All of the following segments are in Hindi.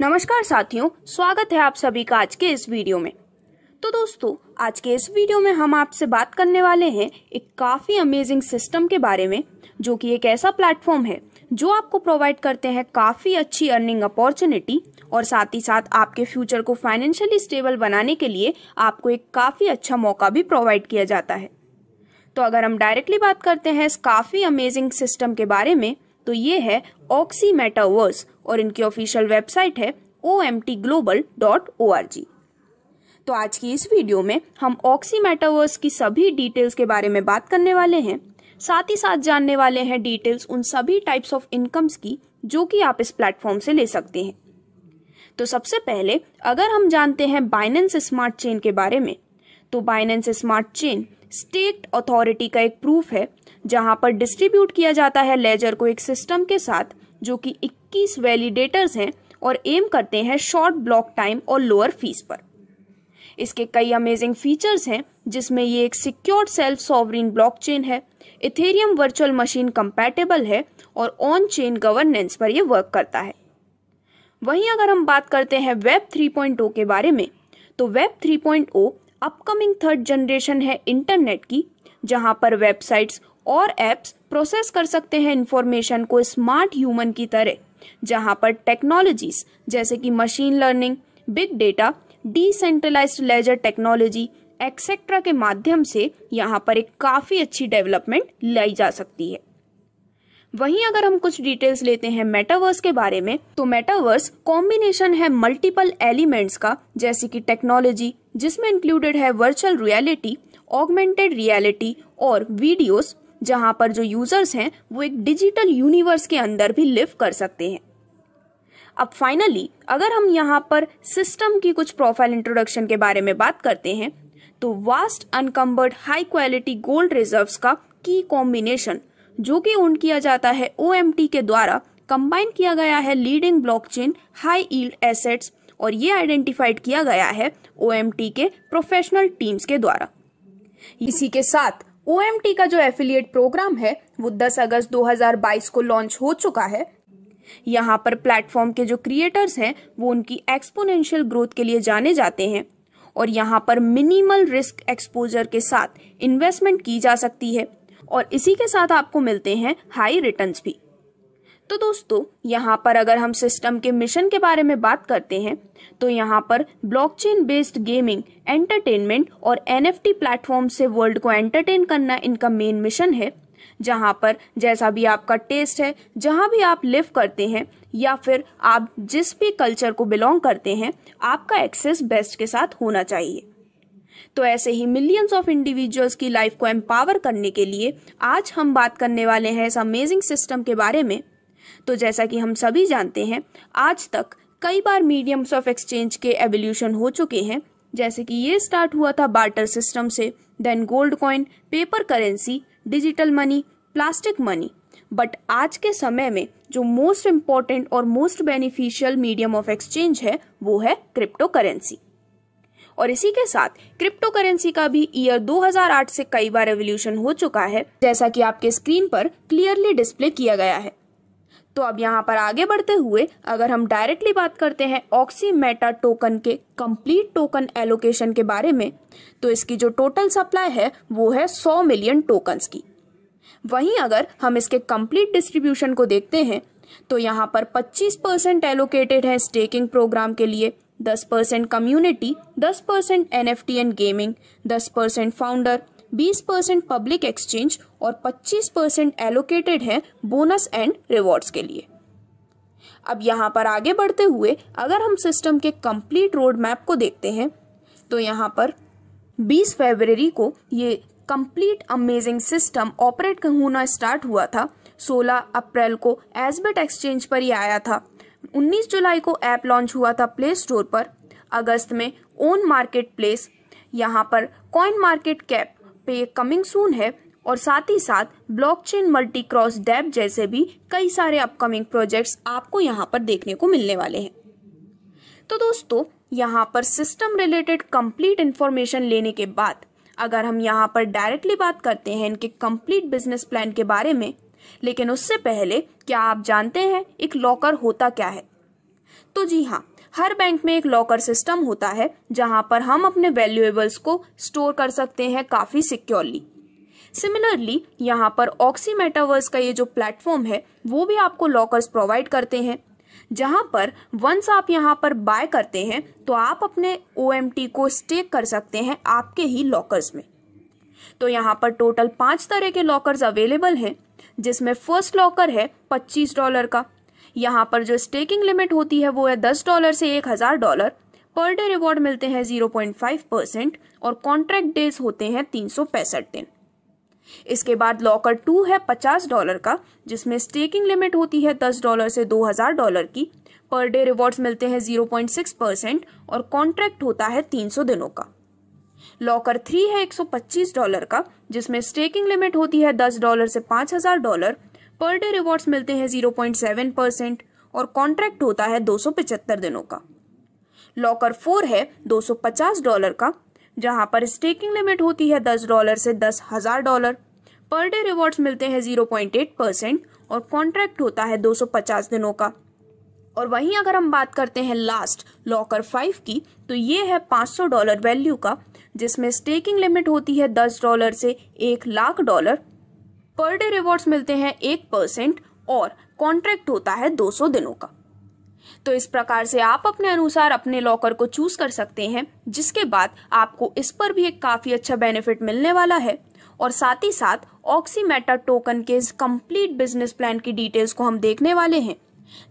नमस्कार साथियों स्वागत है आप सभी का आज के इस वीडियो में तो दोस्तों आज के इस वीडियो में हम आपसे बात करने वाले हैं एक काफ़ी अमेजिंग सिस्टम के बारे में जो कि एक ऐसा प्लेटफॉर्म है जो आपको प्रोवाइड करते हैं काफ़ी अच्छी अर्निंग अपॉर्चुनिटी और साथ ही साथ आपके फ्यूचर को फाइनेंशियली स्टेबल बनाने के लिए आपको एक काफ़ी अच्छा मौका भी प्रोवाइड किया जाता है तो अगर हम डायरेक्टली बात करते हैं इस काफ़ी अमेजिंग सिस्टम के बारे में तो ये है ऑक्सी मेटावर्स और इनकी ऑफिशियल वेबसाइट है O M T global dot O R G तो आज की इस वीडियो में हम ऑक्सी मेटावर्स की सभी डिटेल्स के बारे में बात करने वाले हैं साथ ही साथ जानने वाले हैं डिटेल्स उन सभी टाइप्स ऑफ इनकम्स की जो कि आप इस प्लेटफॉर्म से ले सकते हैं तो सबसे पहले अगर हम जानते हैं बाइनेंस स्मार्ट चेन के बारे में तो Binance smart chain state authority का एक प्रूफ है जहां पर डिस्ट्रीब्यूट किया जाता है लेजर को एक सिस्टम के साथ जो कि 21 वैलिडेटर्स हैं और एम करते हैं शॉर्ट ब्लॉक टाइम और लोअर फीस पर इसके कई अमेजिंग फीचर्स हैं जिसमें ये एक सिक्योर सेल्फ सॉवरिन ब्लॉकचेन है इथेरियम वर्चुअल मशीन कंपैटिबल है और ऑन चेन गवर्नेंस पर यह वर्क करता है वहीं अगर हम बात करते हैं वेब 3.0 के बारे में तो वेब 3.0 अपकमिंग थर्ड जनरेशन है इंटरनेट की जहां पर वेबसाइट्स और एप्स प्रोसेस कर सकते हैं इन्फॉर्मेशन को स्मार्ट ह्यूमन की तरह जहां पर टेक्नोलॉजीज जैसे कि machine learning big data decentralize ledger technology etcetera के माध्यम से यहाँ पर एक काफ़ी अच्छी डेवलपमेंट लाई जा सकती है वहीं अगर हम कुछ डिटेल्स लेते हैं मेटावर्स के बारे में तो मेटावर्स कॉम्बिनेशन है मल्टीपल एलिमेंट्स का जैसे कि टेक्नोलॉजी जिसमें इंक्लूडेड है वर्चुअल रियलिटी ऑगमेंटेड रियलिटी और वीडियोस जहां पर जो यूजर्स हैं वो एक डिजिटल यूनिवर्स के अंदर भी लिव कर सकते हैं अब फाइनली अगर हम यहाँ पर सिस्टम की कुछ प्रोफाइल इंट्रोडक्शन के बारे में बात करते हैं तो vast unencumbered high quality gold reserves का की कॉम्बिनेशन जो कि ओन किया जाता है ओ के द्वारा कंबाइन किया गया है leading blockchain high yield assets और ये आइडेंटिफाइड किया गया है ओ के प्रोफेशनल टीम्स के द्वारा इसी के साथ ओ का जो एफिलिएट प्रोग्राम है वो 10 अगस्त 2022 को लॉन्च हो चुका है यहाँ पर प्लेटफॉर्म के जो क्रिएटर्स हैं वो उनकी एक्सपोनेंशियल ग्रोथ के लिए जाने जाते हैं और यहाँ पर मिनिमल रिस्क एक्सपोजर के साथ इन्वेस्टमेंट की जा सकती है और इसी के साथ आपको मिलते हैं हाई रिटर्न्स भी तो दोस्तों यहाँ पर अगर हम सिस्टम के मिशन के बारे में बात करते हैं तो यहाँ पर ब्लॉकचेन बेस्ड गेमिंग एंटरटेनमेंट और एनएफटी प्लेटफॉर्म से वर्ल्ड को एंटरटेन करना इनका मेन मिशन है जहाँ पर जैसा भी आपका टेस्ट है जहाँ भी आप लिव करते हैं या फिर आप जिस भी कल्चर को बिलोंग करते हैं आपका एक्सेस बेस्ट के साथ होना चाहिए तो ऐसे ही मिलियंस ऑफ इंडिविजुअल्स की लाइफ को एम्पावर करने के लिए आज हम बात करने वाले हैं इस अमेजिंग सिस्टम के बारे में तो जैसा कि हम सभी जानते हैं आज तक कई बार मीडियम्स ऑफ एक्सचेंज के एवोल्यूशन हो चुके हैं जैसे कि ये स्टार्ट हुआ था बार्टर सिस्टम से then gold coin paper currency digital money plastic money but आज के समय में जो मोस्ट इम्पॉर्टेंट और most beneficial medium of exchange है वो है क्रिप्टो करेंसी और इसी के साथ क्रिप्टो करेंसी का भी ईयर 2008 से कई बार रेवोल्यूशन हो चुका है जैसा कि आपके स्क्रीन पर क्लियरली डिस्प्ले किया गया है तो अब यहाँ पर आगे बढ़ते हुए अगर हम डायरेक्टली बात करते हैं ऑक्सीमेटा टोकन के कंप्लीट टोकन एलोकेशन के बारे में तो इसकी जो टोटल सप्लाई है वो है 100 मिलियन टोकन्स की वहीं अगर हम इसके कंप्लीट डिस्ट्रीब्यूशन को देखते हैं तो यहाँ पर 25 परसेंट एलोकेटेड है स्टेकिंग प्रोग्राम के लिए 10 percent community 10 percent N and gaming 10 percent founder 20 percent public exchange और 25 परसेंट एलोकेटेड है बोनस एंड रिवॉर्ड्स के लिए अब यहाँ पर आगे बढ़ते हुए अगर हम सिस्टम के कंप्लीट रोड मैप को देखते हैं तो यहाँ पर 20 फरवरी को ये कंप्लीट अमेजिंग सिस्टम ऑपरेट होना स्टार्ट हुआ था 16 अप्रैल को एसबेट एक्सचेंज पर ही आया था 19 जुलाई को ऐप लॉन्च हुआ था प्ले स्टोर पर अगस्त में ओन मार्केट प्लेस यहाँ पर कॉइन मार्केट कैप पे कमिंग सून है और साथ ही साथ ब्लॉकचेन मल्टी क्रॉस डैब जैसे भी कई सारे अपकमिंग प्रोजेक्ट्स आपको यहाँ पर देखने को मिलने वाले हैं तो दोस्तों यहाँ पर सिस्टम रिलेटेड कंप्लीट इन्फॉर्मेशन लेने के बाद अगर हम यहाँ पर डायरेक्टली बात करते हैं इनके कंप्लीट बिजनेस प्लान के बारे में लेकिन उससे पहले क्या आप जानते हैं एक लॉकर होता क्या है तो जी हाँ हर बैंक में एक लॉकर सिस्टम होता है जहां पर हम अपने वैल्यूएबल्स को स्टोर कर सकते हैं काफ़ी सिक्योरली सिमिलरली यहाँ पर ऑक्सी मेटावर्स का ये जो प्लेटफॉर्म है वो भी आपको लॉकर्स प्रोवाइड करते हैं जहाँ पर वंस आप यहाँ पर बाय करते हैं तो आप अपने ओ को स्टेक कर सकते हैं आपके ही लॉकर्स में तो यहाँ पर टोटल पाँच तरह के लॉकर्स अवेलेबल हैं जिसमें फर्स्ट लॉकर है पच्चीस डॉलर का यहाँ पर जो स्टेकिंग लिमिट होती है वो है दस डॉलर से एक हज़ार डॉलर पर डे रिवॉर्ड मिलते हैं जीरो पॉइंट फाइव परसेंट और कॉन्ट्रैक्ट डेज होते हैं तीन सौ पैंसठ दिन इसके बाद लॉकर टू है पचास डॉलर का जिसमें स्टेकिंग लिमिट होती है दस डॉलर से दो हजार डॉलर की पर डे रिवॉर्ड्स मिलते हैं जीरो पॉइंट सिक्स परसेंट और कॉन्ट्रैक्ट होता है तीन सौ दिनों का लॉकर थ्री है एक सौ पच्चीस डॉलर का जिसमें स्टेकिंग लिमिट होती है दस डॉलर से पाँच हजार डॉलर पर डे रिवॉर्ड्स मिलते हैं जीरो पॉइंट सेवन परसेंट और कॉन्ट्रैक्ट होता है दो सौ पचहत्तर दिनों का लॉकर फोर है दो सौ पचास डॉलर का जहां पर स्टेकिंग लिमिट होती है दस डॉलर से दस हजार डॉलर पर डे रिवॉर्ड्स मिलते हैं जीरो पॉइंट एट परसेंट और कॉन्ट्रैक्ट होता है दो सौ पचास दिनों का और वहीं अगर हम बात करते हैं लास्ट लॉकर फाइव की तो ये है सौ डॉलर वैल्यू का जिसमें स्टेकिंग लिमिट होती है दस डॉलर से एक लाख डॉलर पर डे रिवॉर्ड्स मिलते हैं एक परसेंट और कॉन्ट्रैक्ट होता है 200 दिनों का तो इस प्रकार से आप अपने अनुसार अपने लॉकर को चूज कर सकते हैं जिसके बाद आपको इस पर भी एक काफ़ी अच्छा बेनिफिट मिलने वाला है और साथ ही साथ ऑक्सीमेटा टोकन के इस कंप्लीट बिजनेस प्लान की डिटेल्स को हम देखने वाले हैं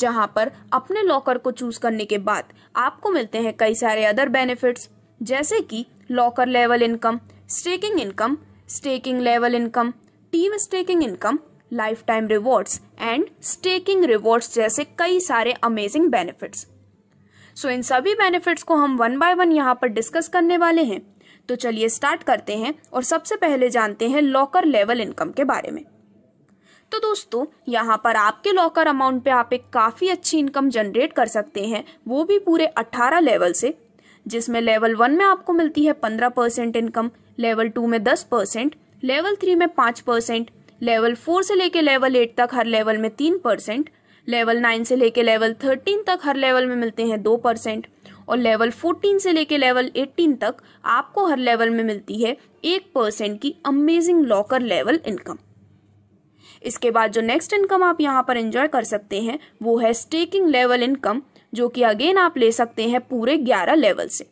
जहां पर अपने लॉकर को चूज करने के बाद आपको मिलते हैं कई सारे अदर बेनिफिट्स जैसे कि locker level income staking income staking level income team staking income lifetime rewards and staking rewards जैसे कई सारे अमेजिंग बेनिफिट्स सो इन सभी बेनिफिट्स को हम वन बाय वन यहाँ पर डिस्कस करने वाले हैं तो चलिए स्टार्ट करते हैं और सबसे पहले जानते हैं लॉकर लेवल इनकम के बारे में तो दोस्तों यहाँ पर आपके लॉकर अमाउंट पे आप एक काफ़ी अच्छी इनकम जनरेट कर सकते हैं वो भी पूरे 18 लेवल से जिसमें लेवल वन में आपको मिलती है 15 परसेंट इनकम लेवल टू में 10 परसेंट लेवल थ्री में पांच परसेंट लेवल फोर से लेकर लेवल एट तक हर लेवल में तीन परसेंट लेवल नाइन से लेकर लेवल थर्टीन तक हर लेवल में मिलते हैं दो परसेंट और लेवल फोर्टीन से लेकर लेवल एटीन तक आपको हर लेवल में मिलती है एक परसेंट की अमेजिंग लॉकर लेवल इनकम इसके बाद जो नेक्स्ट इनकम आप यहाँ पर एंजॉय कर सकते हैं वो है स्टेकिंग लेवल इनकम जो कि अगेन आप ले सकते हैं पूरे ग्यारह लेवल से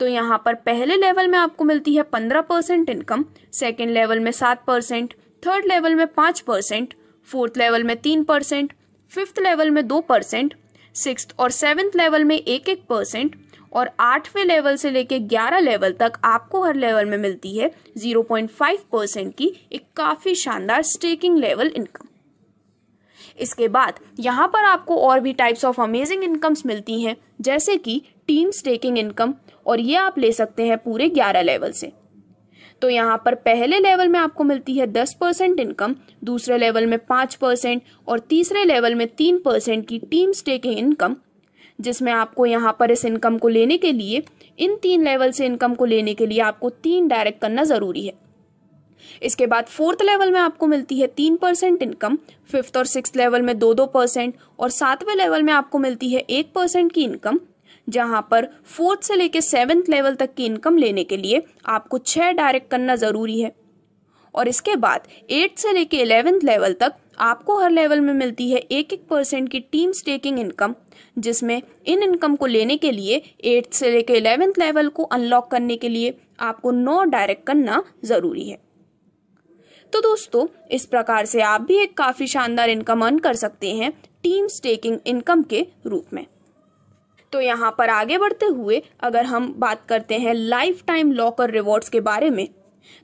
तो यहाँ पर पहले लेवल में आपको मिलती है पंद्रह परसेंट इनकम सेकेंड लेवल में सात परसेंट थर्ड लेवल में पाँच परसेंट फोर्थ लेवल में तीन परसेंट फिफ्थ लेवल में दो परसेंट सिक्स और सेवन्थ लेवल में एक एक परसेंट और आठवें लेवल से लेकर ग्यारह लेवल तक आपको हर लेवल में मिलती है जीरो पॉइंट फाइव परसेंट की एक काफ़ी शानदार स्टेकिंग लेवल इनकम इसके बाद यहाँ पर आपको और भी टाइप्स ऑफ अमेजिंग इनकम्स मिलती हैं जैसे कि टीम स्टेकिंग इनकम और ये आप ले सकते हैं पूरे ग्यारह लेवल से तो यहाँ पर पहले लेवल में आपको मिलती है दस परसेंट इनकम दूसरे लेवल में पाँच परसेंट और तीसरे लेवल में तीन परसेंट की टीम स्टेकिंग इनकम जिसमें आपको यहाँ पर इस इनकम को लेने के लिए इन तीन लेवल से इनकम को लेने के लिए आपको तीन डायरेक्ट करना ज़रूरी है इसके बाद फोर्थ लेवल में आपको मिलती है तीन परसेंट इनकम फिफ्थ और सिक्स लेवल में दो दो परसेंट और सातवें लेवल में आपको मिलती है एक परसेंट की इनकम जहां पर फोर्थ से लेकर सेवन्थ लेवल तक की इनकम लेने के लिए आपको छः डायरेक्ट करना ज़रूरी है और इसके बाद एट्थ से लेकर इलेवेंथ लेवल तक आपको हर लेवल में मिलती है एक एक परसेंट की टीम स्टेकिंग इनकम जिसमें इन इनकम को लेने के लिए एट्थ से लेकर इलेवेंथ लेवल को अनलॉक करने के लिए आपको नौ डायरेक्ट करना ज़रूरी है तो दोस्तों इस प्रकार से आप भी एक काफ़ी शानदार इनकम अर्न कर सकते हैं टीम स्टेकिंग इनकम के रूप में तो यहाँ पर आगे बढ़ते हुए अगर हम बात करते हैं लाइफ टाइम लॉकर रिवॉर्ड्स के बारे में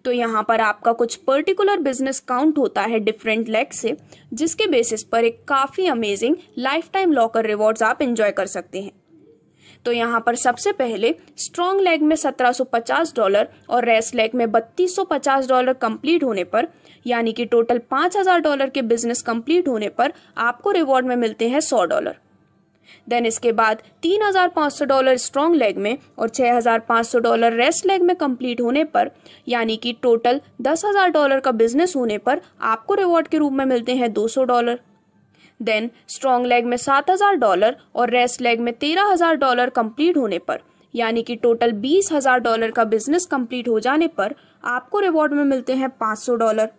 तो यहाँ पर आपका कुछ पर्टिकुलर बिजनेस काउंट होता है डिफरेंट लेग से जिसके बेसिस पर एक काफ़ी amazing lifetime locker rewards आप इन्जॉय कर सकते हैं तो यहाँ पर सबसे पहले स्ट्रॉन्ग लेग में 1750 डॉलर और रेस्ट लेग में 3250 डॉलर कंप्लीट होने पर यानी कि टोटल 5000 डॉलर के बिजनेस कंप्लीट होने पर आपको रिवॉर्ड में मिलते हैं 100 डॉलर देन इसके बाद 3,500 डॉलर स्ट्रॉन्ग लेग में और 6,500 डॉलर रेस्ट लेग में कंप्लीट होने पर यानी कि टोटल 10,000 डॉलर का बिजनेस होने पर आपको रिवॉर्ड के रूप में मिलते हैं 200 डॉलर देन स्ट्रॉन्ग लेग में सात हजार डॉलर और रेस्ट लेग में तेरह हजार डॉलर कंप्लीट होने पर यानी कि टोटल बीस हजार डॉलर का बिजनेस कंप्लीट हो जाने पर आपको रिवॉर्ड में मिलते हैं पाँच सौ डॉलर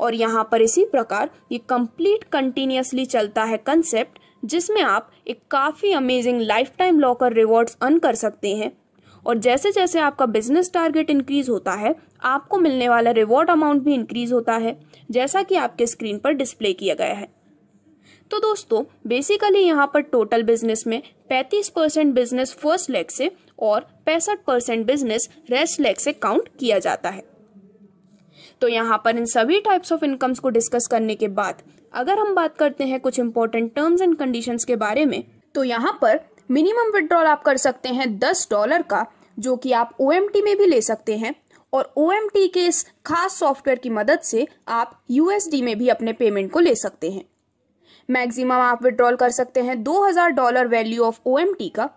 और यहाँ पर इसी प्रकार ये कंप्लीट कंटिन्यूसली चलता है कंसेप्ट जिसमें आप एक काफ़ी amazing lifetime locker rewards earn कर सकते हैं और जैसे जैसे आपका बिजनेस टारगेट इंक्रीज होता है आपको मिलने वाला रिवॉर्ड अमाउंट भी इंक्रीज होता है जैसा कि आपके स्क्रीन पर डिस्प्ले किया गया है तो दोस्तों बेसिकली यहाँ पर टोटल बिजनेस में 35 परसेंट बिजनेस फर्स्ट लेग से और पैंसठ परसेंट बिजनेस रेस्ट लेग से काउंट किया जाता है तो यहाँ पर इन सभी टाइप्स ऑफ इनकम्स को डिस्कस करने के बाद अगर हम बात करते हैं कुछ इंपॉर्टेंट टर्म्स एंड कंडीशन के बारे में तो यहाँ पर मिनिमम विड्रॉल आप कर सकते हैं दस डॉलर का जो कि आप ओ में भी ले सकते हैं और ओ के इस खास सॉफ्टवेयर की मदद से आप यूएसडी में भी अपने पेमेंट को ले सकते हैं मैक्सिमम आप विड्रॉल कर सकते हैं 2000 डॉलर वैल्यू ऑफ ओ का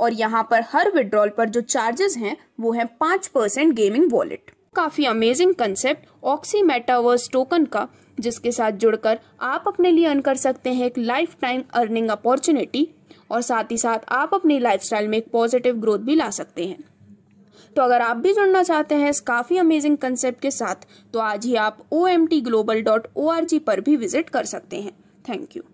और यहाँ पर हर विड्रॉल पर जो चार्जेस हैं वो हैं पांच परसेंट गेमिंग वॉलेट काफ़ी amazing concept Oxy Metaverse token का जिसके साथ जुड़कर आप अपने लिए अर्न कर सकते हैं एक लाइफ टाइम अर्निंग अपॉर्चुनिटी और साथ ही साथ आप अपनी लाइफ में एक पॉजिटिव ग्रोथ भी ला सकते हैं तो अगर आप भी जुड़ना चाहते हैं इस काफ़ी अमेजिंग कंसेप्ट के साथ तो आज ही आप O M T global dot O R G पर भी विजिट कर सकते हैं Thank you.